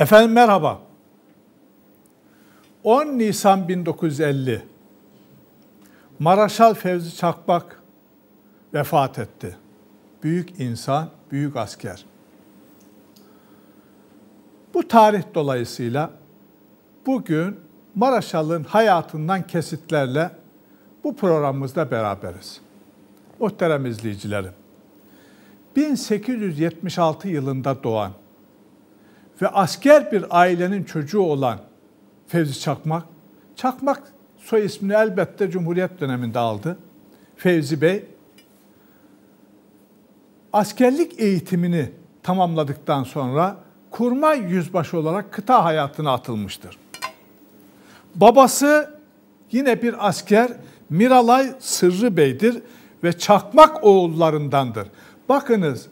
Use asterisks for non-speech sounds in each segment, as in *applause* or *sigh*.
Efendim merhaba. 10 Nisan 1950 Maraşal Fevzi Çakmak vefat etti. Büyük insan, büyük asker. Bu tarih dolayısıyla bugün Maraşal'ın hayatından kesitlerle bu programımızda beraberiz. Muhterem izleyicilerim, 1876 yılında doğan ve asker bir ailenin çocuğu olan Fevzi Çakmak, Çakmak soy ismini elbette Cumhuriyet döneminde aldı. Fevzi Bey askerlik eğitimini tamamladıktan sonra kurmay yüzbaşı olarak kıta hayatına atılmıştır. Babası yine bir asker Miralay Sırrı Bey'dir ve Çakmak oğullarındandır. Bakınız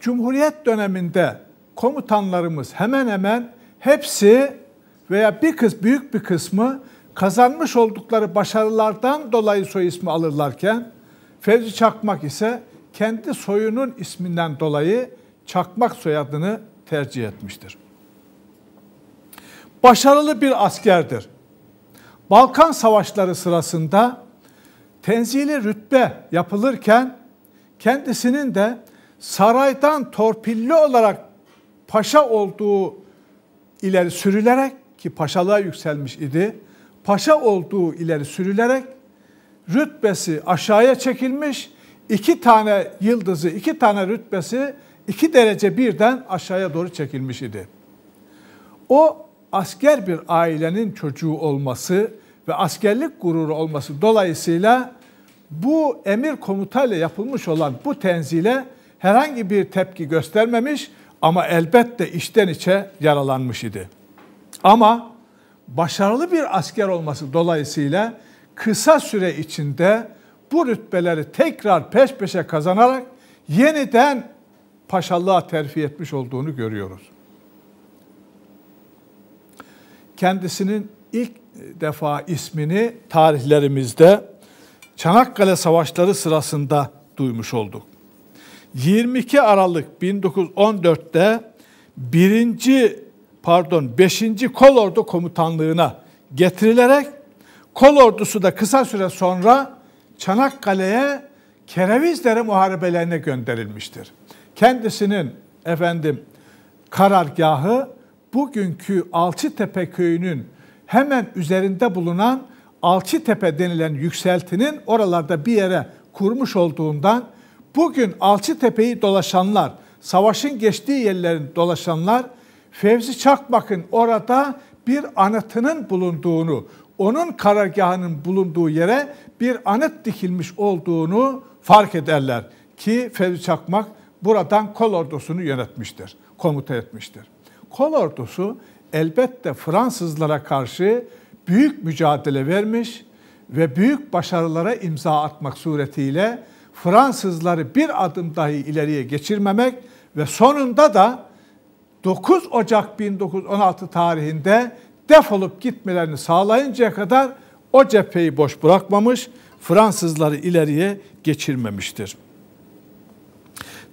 Cumhuriyet döneminde komutanlarımız hemen hemen hepsi veya bir kız büyük bir kısmı kazanmış oldukları başarılardan dolayı soy ismi alırlarken Fevzi Çakmak ise kendi soyunun isminden dolayı Çakmak soyadını tercih etmiştir. Başarılı bir askerdir. Balkan Savaşları sırasında tenzili rütbe yapılırken kendisinin de saraydan torpilli olarak paşa olduğu ileri sürülerek ki paşalığa yükselmiş idi. Paşa olduğu ileri sürülerek rütbesi aşağıya çekilmiş. iki tane yıldızı, iki tane rütbesi iki derece birden aşağıya doğru çekilmiş idi. O asker bir ailenin çocuğu olması ve askerlik gururu olması dolayısıyla bu emir komutayla yapılmış olan bu tenzile herhangi bir tepki göstermemiş ama elbette içten içe yaralanmış idi. Ama başarılı bir asker olması dolayısıyla kısa süre içinde bu rütbeleri tekrar peş peşe kazanarak yeniden paşallığa terfi etmiş olduğunu görüyoruz. Kendisinin ilk defa ismini tarihlerimizde Çanakkale Savaşları sırasında duymuş olduk. 22 Aralık 1914'te birinci pardon 5. Kolordu Komutanlığı'na getirilerek Kolordusu da kısa süre sonra Çanakkale'ye Kerevizdere muharebelerine gönderilmiştir. Kendisinin efendim karargahı bugünkü Alçıtepe köyünün hemen üzerinde bulunan Alçıtepe denilen yükseltinin oralarda bir yere kurmuş olduğundan Bugün Alçıtepe'yi dolaşanlar, savaşın geçtiği yerlerin dolaşanlar Fevzi Çakmak'ın orada bir anıtının bulunduğunu, onun karargahının bulunduğu yere bir anıt dikilmiş olduğunu fark ederler. Ki Fevzi Çakmak buradan kol ordusunu yönetmiştir, komuta etmiştir. Kol ordusu elbette Fransızlara karşı büyük mücadele vermiş ve büyük başarılara imza atmak suretiyle Fransızları bir adım dahi ileriye geçirmemek ve sonunda da 9 Ocak 1916 tarihinde defolup gitmelerini sağlayıncaya kadar o cepheyi boş bırakmamış, Fransızları ileriye geçirmemiştir.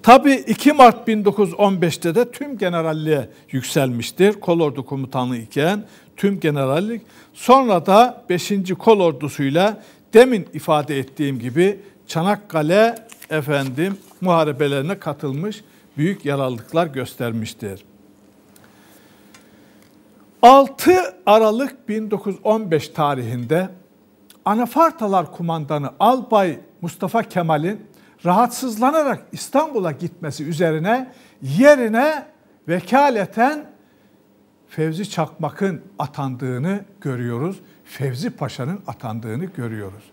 Tabi 2 Mart 1915'te de tüm generalliğe yükselmiştir. Kolordu komutanı iken tüm generallik. Sonra da 5. kolordusuyla demin ifade ettiğim gibi Çanakkale efendim muharebelerine katılmış, büyük yaralıklar göstermiştir. 6 Aralık 1915 tarihinde Anafartalar kumandanı Albay Mustafa Kemal'in rahatsızlanarak İstanbul'a gitmesi üzerine yerine vekaleten Fevzi Çakmak'ın atandığını görüyoruz. Fevzi Paşa'nın atandığını görüyoruz.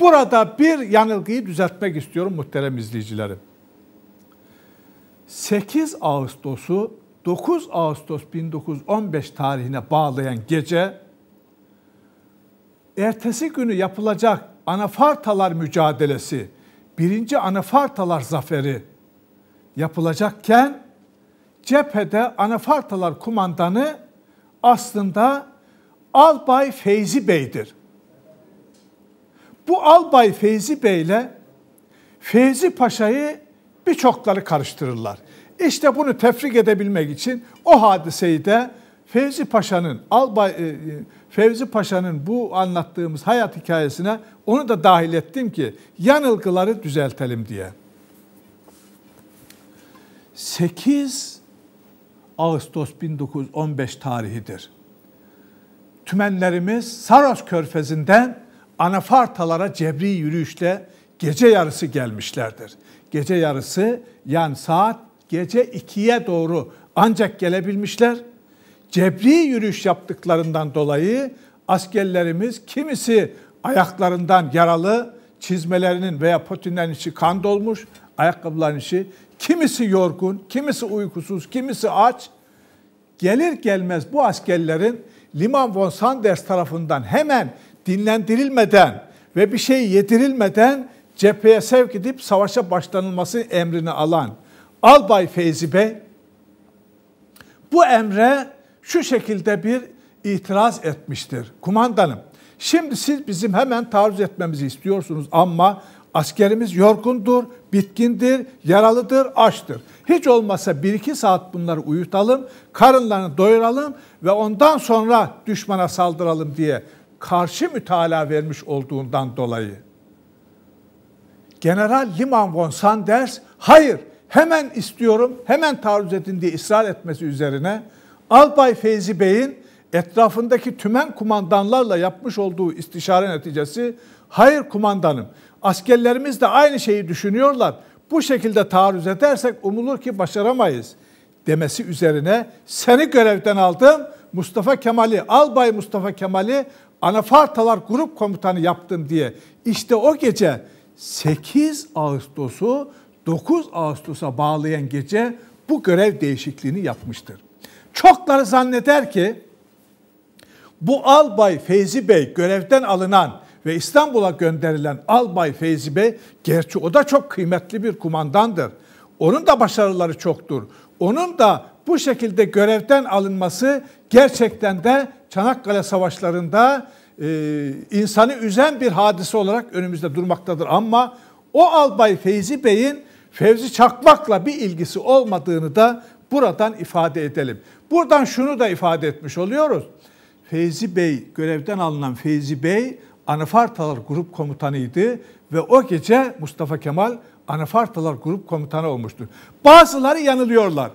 Burada bir yanılgıyı düzeltmek istiyorum muhterem izleyicilerim. 8 Ağustos'u 9 Ağustos 1915 tarihine bağlayan gece ertesi günü yapılacak Anafartalar mücadelesi, birinci Anafartalar zaferi yapılacakken cephede Anafartalar kumandanı aslında Albay Feyzi Bey'dir. Bu Albay Feyzi Bey'le Feyzi Paşa'yı birçokları karıştırırlar. İşte bunu tefrik edebilmek için o hadiseyi de Fevzi Paşa'nın Albay e, e, Fevzi Paşa'nın bu anlattığımız hayat hikayesine onu da dahil ettim ki yanılgıları düzeltelim diye. 8 Ağustos 1915 tarihidir. Tümenlerimiz Saros Körfezi'nden anafartalara cebri yürüyüşle gece yarısı gelmişlerdir. Gece yarısı yani saat gece ikiye doğru ancak gelebilmişler. Cebri yürüyüş yaptıklarından dolayı askerlerimiz kimisi ayaklarından yaralı, çizmelerinin veya potinlerin içi kan dolmuş, ayakkabıların içi, kimisi yorgun, kimisi uykusuz, kimisi aç. Gelir gelmez bu askerlerin Liman von Sanders tarafından hemen dinlendirilmeden ve bir şey yedirilmeden cepheye sevk edip savaşa başlanılması emrini alan Albay Feyzi Bey bu emre şu şekilde bir itiraz etmiştir. Kumandanım şimdi siz bizim hemen taarruz etmemizi istiyorsunuz ama askerimiz yorgundur, bitkindir, yaralıdır, açtır. Hiç olmasa bir iki saat bunları uyutalım, karınlarını doyuralım ve ondan sonra düşmana saldıralım diye karşı mütalaa vermiş olduğundan dolayı. General Liman von Sanders hayır hemen istiyorum hemen taarruz edin diye ısrar etmesi üzerine Albay Feyzi Bey'in etrafındaki tümen kumandanlarla yapmış olduğu istişare neticesi hayır kumandanım askerlerimiz de aynı şeyi düşünüyorlar bu şekilde taarruz edersek umulur ki başaramayız demesi üzerine seni görevden aldım Mustafa Kemal'i, Albay Mustafa Kemal'i Anafartalar Grup Komutanı yaptım diye. İşte o gece 8 Ağustos'u 9 Ağustos'a bağlayan gece bu görev değişikliğini yapmıştır. Çokları zanneder ki bu Albay Feyzi Bey görevden alınan ve İstanbul'a gönderilen Albay Feyzi Bey, gerçi o da çok kıymetli bir kumandandır. Onun da başarıları çoktur. Onun da bu şekilde görevden alınması gerçekten de Çanakkale Savaşları'nda e, insanı üzen bir hadise olarak önümüzde durmaktadır. Ama o albay Feyzi Bey'in Fevzi Çakmak'la bir ilgisi olmadığını da buradan ifade edelim. Buradan şunu da ifade etmiş oluyoruz. Feyzi Bey, görevden alınan Feyzi Bey Anafartalar Grup Komutanı'ydı ve o gece Mustafa Kemal Anafartalar Grup Komutanı olmuştu. Bazıları yanılıyorlar.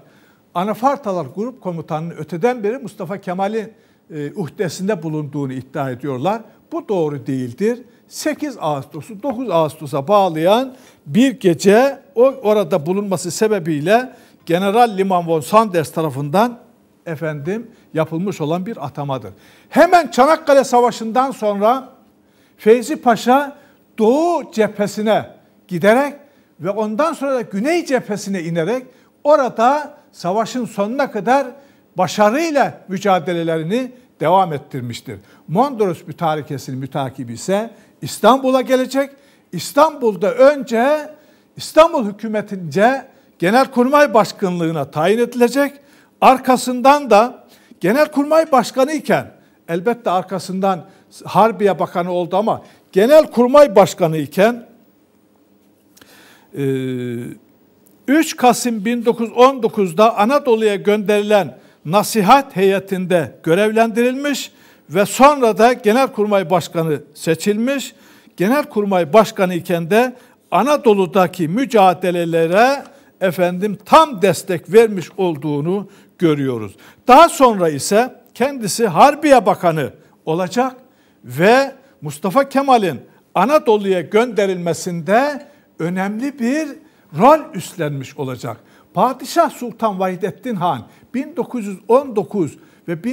Anafartalar Grup Komutanı'nın öteden beri Mustafa Kemal'in e, uhdesinde bulunduğunu iddia ediyorlar. Bu doğru değildir. 8 Ağustos'u 9 Ağustos'a bağlayan bir gece o orada bulunması sebebiyle General Liman von Sanders tarafından efendim yapılmış olan bir atamadır. Hemen Çanakkale Savaşı'ndan sonra Feyzi Paşa Doğu cephesine giderek ve ondan sonra da Güney cephesine inerek orada savaşın sonuna kadar başarıyla mücadelelerini devam ettirmiştir. Mondros mütarekesinin mütakibi ise İstanbul'a gelecek. İstanbul'da önce İstanbul hükümetince Genelkurmay Başkanlığına tayin edilecek. Arkasından da Genelkurmay Başkanı iken elbette arkasından Harbiye Bakanı oldu ama Genelkurmay Başkanı iken e, 3 Kasım 1919'da Anadolu'ya gönderilen nasihat heyetinde görevlendirilmiş ve sonra da Genelkurmay Başkanı seçilmiş. Genelkurmay Başkanı iken de Anadolu'daki mücadelelere efendim tam destek vermiş olduğunu görüyoruz. Daha sonra ise kendisi Harbiye Bakanı olacak ve Mustafa Kemal'in Anadolu'ya gönderilmesinde önemli bir rol üstlenmiş olacak. Padişah Sultan Vahidettin Han 1919 ve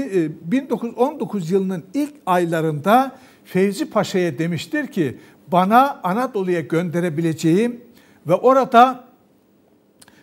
1919 e, yılının ilk aylarında Fevzi Paşa'ya demiştir ki bana Anadolu'ya gönderebileceğim ve orada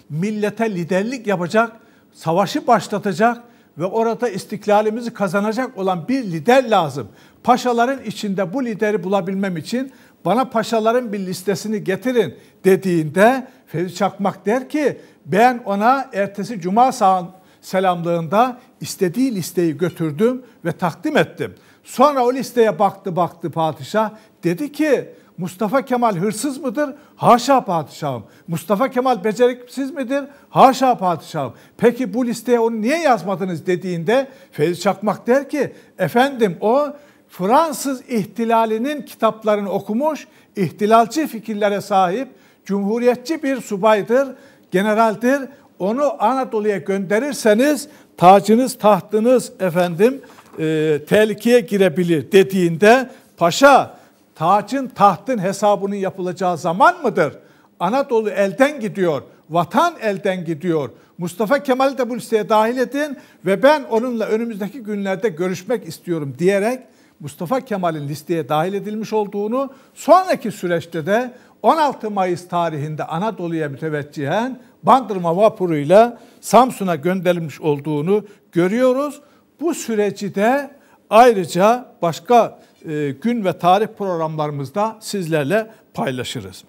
millete liderlik yapacak, savaşı başlatacak ve orada istiklalimizi kazanacak olan bir lider lazım. Paşaların içinde bu lideri bulabilmem için bana paşaların bir listesini getirin dediğinde Fevzi Çakmak der ki ben ona ertesi cuma sağın selamlığında istediği listeyi götürdüm ve takdim ettim. Sonra o listeye baktı baktı padişah dedi ki Mustafa Kemal hırsız mıdır? Haşa padişahım. Mustafa Kemal beceriksiz midir? Haşa padişahım. Peki bu listeye onu niye yazmadınız dediğinde Fevzi Çakmak der ki efendim o Fransız ihtilalinin kitaplarını okumuş, ihtilalci fikirlere sahip, cumhuriyetçi bir subaydır, generaldir. Onu Anadolu'ya gönderirseniz tacınız, tahtınız efendim e, tehlikeye girebilir dediğinde paşa taçın tahtın hesabının yapılacağı zaman mıdır? Anadolu elden gidiyor, vatan elden gidiyor. Mustafa Kemal'i de bu listeye dahil edin ve ben onunla önümüzdeki günlerde görüşmek istiyorum diyerek Mustafa Kemal'in listeye dahil edilmiş olduğunu, sonraki süreçte de 16 Mayıs tarihinde Anadolu'ya müteveccühen Bandırma vapuruyla Samsun'a gönderilmiş olduğunu görüyoruz. Bu süreci de ayrıca başka e, gün ve tarih programlarımızda sizlerle paylaşırız.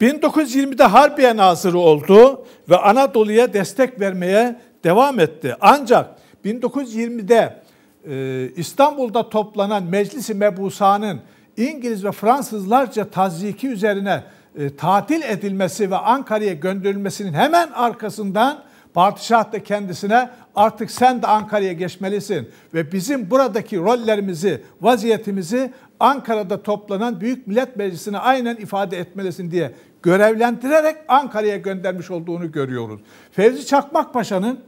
1920'de Harbiye Nazırı oldu ve Anadolu'ya destek vermeye devam etti. Ancak 1920'de ee, İstanbul'da toplanan Meclisi Mebusan'ın İngiliz ve Fransızlarca taziki üzerine e, tatil edilmesi ve Ankara'ya gönderilmesinin hemen arkasından Padişah da kendisine artık sen de Ankara'ya geçmelisin ve bizim buradaki rollerimizi, vaziyetimizi Ankara'da toplanan Büyük Millet Meclisi'ne aynen ifade etmelisin diye görevlendirerek Ankara'ya göndermiş olduğunu görüyoruz. Fevzi Çakmak Paşa'nın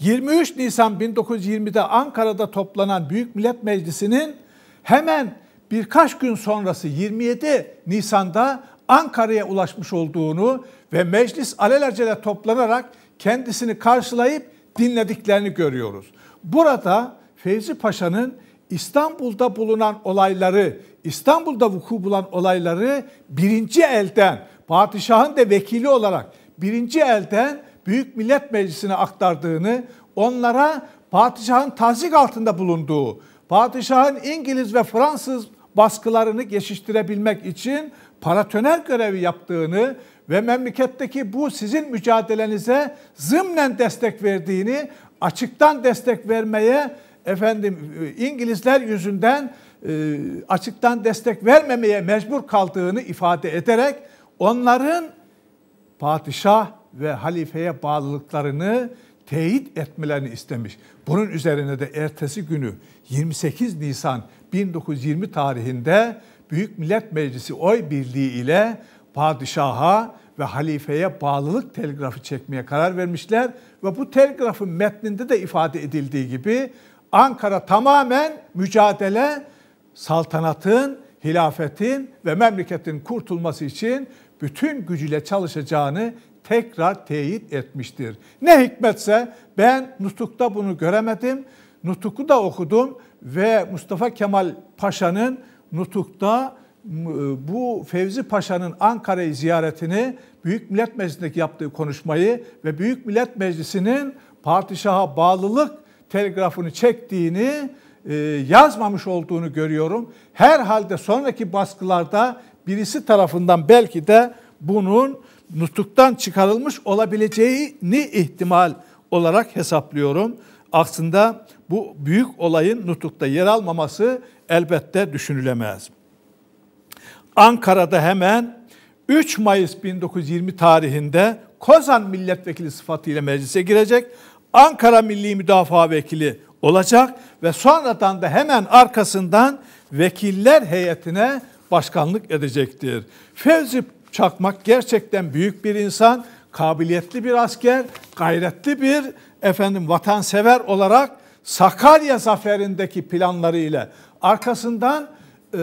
23 Nisan 1920'de Ankara'da toplanan Büyük Millet Meclisi'nin hemen birkaç gün sonrası 27 Nisan'da Ankara'ya ulaşmış olduğunu ve meclis alelacele toplanarak kendisini karşılayıp dinlediklerini görüyoruz. Burada Fevzi Paşa'nın İstanbul'da bulunan olayları, İstanbul'da vuku bulan olayları birinci elden, padişahın da vekili olarak birinci elden Büyük Millet Meclisi'ne aktardığını, onlara padişahın tazik altında bulunduğu, padişahın İngiliz ve Fransız baskılarını geçiştirebilmek için paratoner görevi yaptığını ve memleketteki bu sizin mücadelenize zımnen destek verdiğini, açıktan destek vermeye efendim e, İngilizler yüzünden e, açıktan destek vermemeye mecbur kaldığını ifade ederek onların padişah ve halifeye bağlılıklarını teyit etmelerini istemiş. Bunun üzerine de ertesi günü 28 Nisan 1920 tarihinde Büyük Millet Meclisi oy birliği ile padişaha ve halifeye bağlılık telgrafı çekmeye karar vermişler ve bu telgrafın metninde de ifade edildiği gibi Ankara tamamen mücadele saltanatın, hilafetin ve memleketin kurtulması için bütün gücüyle çalışacağını tekrar teyit etmiştir. Ne hikmetse ben nutukta bunu göremedim. Nutuku da okudum ve Mustafa Kemal Paşa'nın nutukta e, bu Fevzi Paşa'nın Ankara'yı ziyaretini, Büyük Millet Meclisi'ndeki yaptığı konuşmayı ve Büyük Millet Meclisi'nin padişaha bağlılık telgrafını çektiğini e, yazmamış olduğunu görüyorum. Herhalde sonraki baskılarda birisi tarafından belki de bunun nutuktan çıkarılmış olabileceğini ihtimal olarak hesaplıyorum. Aslında bu büyük olayın nutukta yer almaması elbette düşünülemez. Ankara'da hemen 3 Mayıs 1920 tarihinde Kozan milletvekili sıfatıyla meclise girecek. Ankara Milli Müdafaa Vekili olacak ve sonradan da hemen arkasından vekiller heyetine başkanlık edecektir. Fevzi Çakmak gerçekten büyük bir insan, kabiliyetli bir asker, gayretli bir efendim vatansever olarak Sakarya zaferindeki planları ile arkasından e,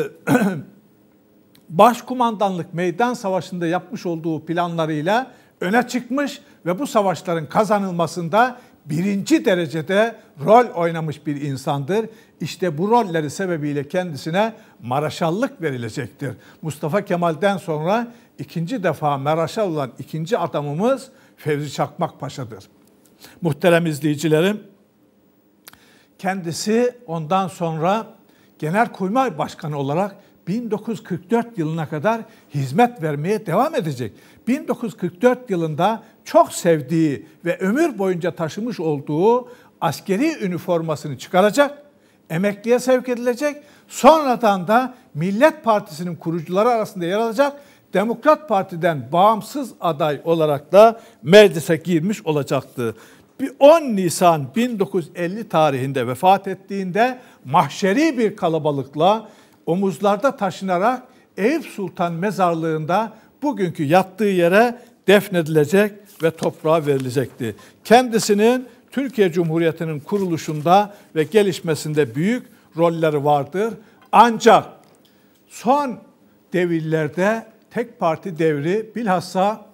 *clears throat* başkumandanlık meydan savaşında yapmış olduğu planlarıyla öne çıkmış ve bu savaşların kazanılmasında birinci derecede rol oynamış bir insandır. İşte bu rolleri sebebiyle kendisine maraşallık verilecektir. Mustafa Kemal'den sonra ikinci defa maraşal olan ikinci adamımız Fevzi Çakmak Paşa'dır. Muhterem izleyicilerim, kendisi ondan sonra Genelkurmay Başkanı olarak 1944 yılına kadar hizmet vermeye devam edecek. 1944 yılında çok sevdiği ve ömür boyunca taşımış olduğu askeri üniformasını çıkaracak, emekliye sevk edilecek, sonradan da Millet Partisi'nin kurucuları arasında yer alacak, Demokrat Parti'den bağımsız aday olarak da meclise girmiş olacaktı. 10 Nisan 1950 tarihinde vefat ettiğinde mahşeri bir kalabalıkla omuzlarda taşınarak Eyüp Sultan mezarlığında bugünkü yattığı yere defnedilecek ve toprağa verilecekti. Kendisinin Türkiye Cumhuriyeti'nin kuruluşunda ve gelişmesinde büyük rolleri vardır. Ancak son devirlerde tek parti devri bilhassa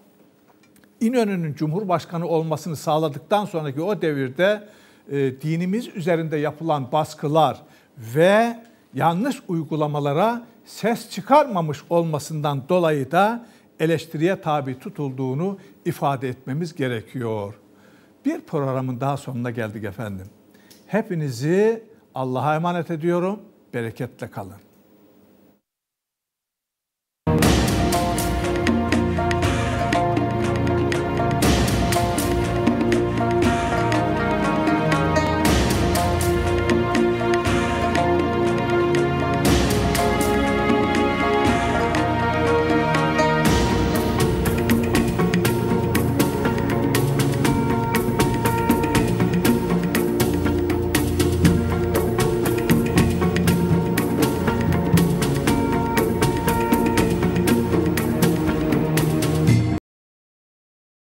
İnönü'nün Cumhurbaşkanı olmasını sağladıktan sonraki o devirde e, dinimiz üzerinde yapılan baskılar ve yanlış uygulamalara ses çıkarmamış olmasından dolayı da eleştiriye tabi tutulduğunu ifade etmemiz gerekiyor. Bir programın daha sonuna geldik efendim. Hepinizi Allah'a emanet ediyorum. Bereketle kalın.